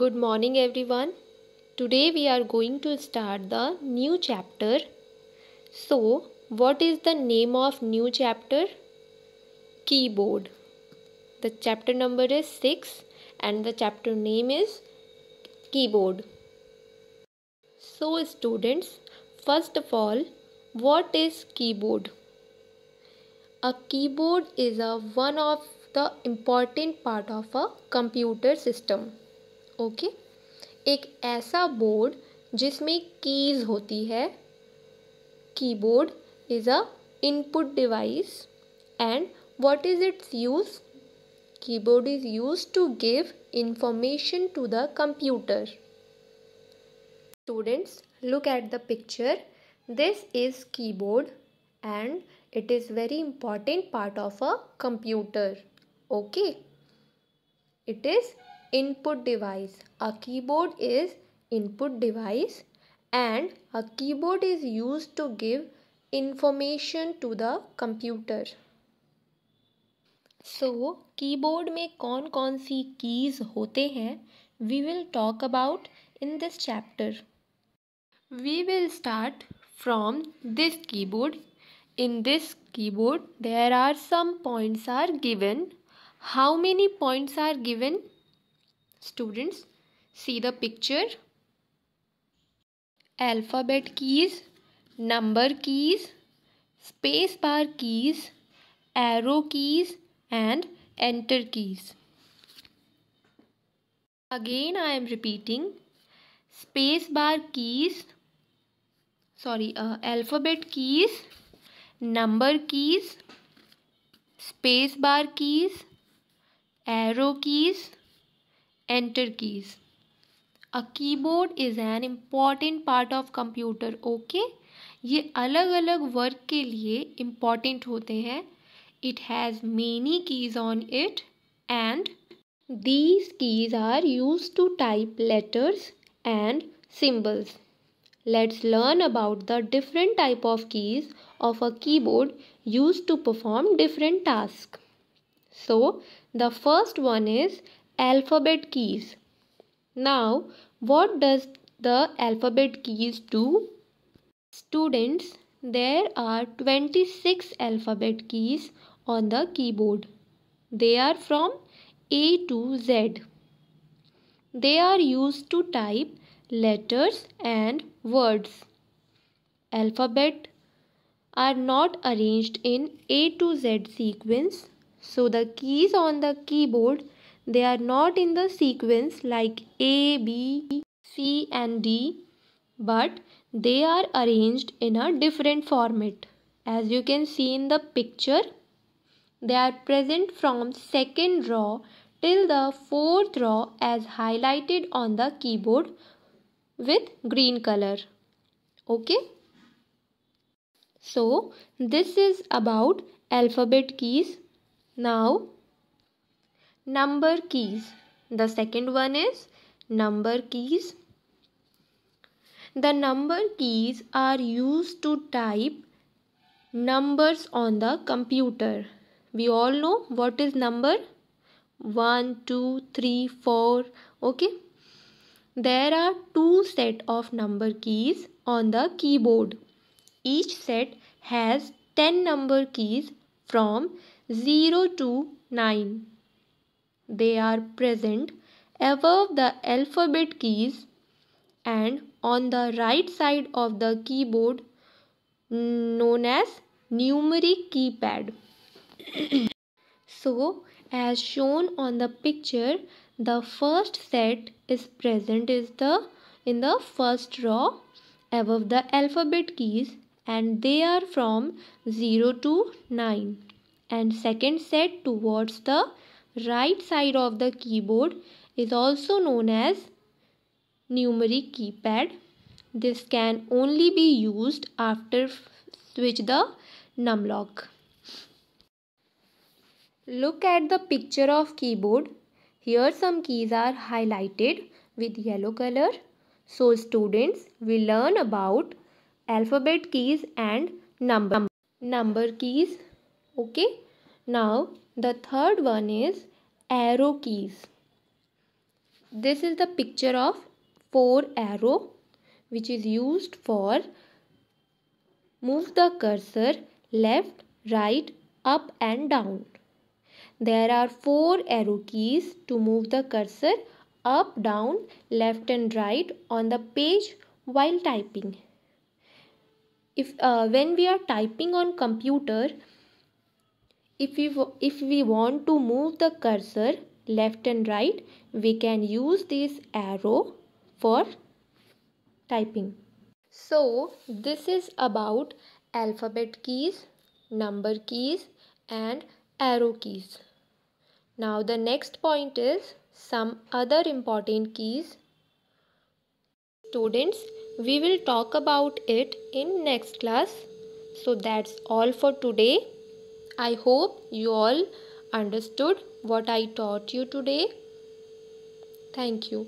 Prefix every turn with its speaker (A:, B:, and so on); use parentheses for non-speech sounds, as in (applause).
A: Good morning everyone. Today we are going to start the new chapter. So, what is the name of new chapter? Keyboard. The chapter number is 6 and the chapter name is keyboard. So students, first of all, what is keyboard? A keyboard is a one of the important part of a computer system okay एक ऐसा board जिसमें keys होती है keyboard is a input device and what is its use keyboard is use to give information to the computer students look at the picture this is keyboard and it is very important part of a computer okay it is input device. A keyboard is input device and a keyboard is used to give information to the computer. So keyboard में कौन कौन keys hote hain? we will talk about in this chapter. We will start from this keyboard. In this keyboard there are some points are given. How many points are given? Students, see the picture. Alphabet keys, number keys, space bar keys, arrow keys and enter keys. Again I am repeating Space bar keys, sorry uh, alphabet keys, number keys, space bar keys, arrow keys enter keys a keyboard is an important part of computer okay ये अलग अलग work के लिए important होते हैं it has many keys on it and these keys are use to type letters and symbols let's learn about the different type of keys of a keyboard use to perform different task so the first one is alphabet keys. Now, what does the alphabet keys do? Students, there are 26 alphabet keys on the keyboard. They are from A to Z. They are used to type letters and words. Alphabet are not arranged in A to Z sequence. So the keys on the keyboard they are not in the sequence like A, B, C and D but they are arranged in a different format. As you can see in the picture, they are present from second row till the fourth row as highlighted on the keyboard with green color. Okay. So, this is about alphabet keys. Now, number keys. The second one is number keys. The number keys are used to type numbers on the computer. We all know what is number 1, 2, 3, 4. Okay. There are two set of number keys on the keyboard. Each set has 10 number keys from 0 to 9 they are present above the alphabet keys and on the right side of the keyboard known as numeric keypad. (clears throat) so as shown on the picture the first set is present is the in the first row above the alphabet keys and they are from 0 to 9 and second set towards the right side of the keyboard is also known as numeric keypad. This can only be used after switch the num lock. Look at the picture of keyboard. Here some keys are highlighted with yellow color. So students, we learn about alphabet keys and number number keys. Okay. Now the third one is arrow keys. This is the picture of four arrow which is used for move the cursor left, right, up and down. There are four arrow keys to move the cursor up, down, left and right on the page while typing. If uh, when we are typing on computer, if we if we want to move the cursor left and right we can use this arrow for typing so this is about alphabet keys number keys and arrow keys now the next point is some other important keys students we will talk about it in next class so that's all for today I hope you all understood what I taught you today. Thank you.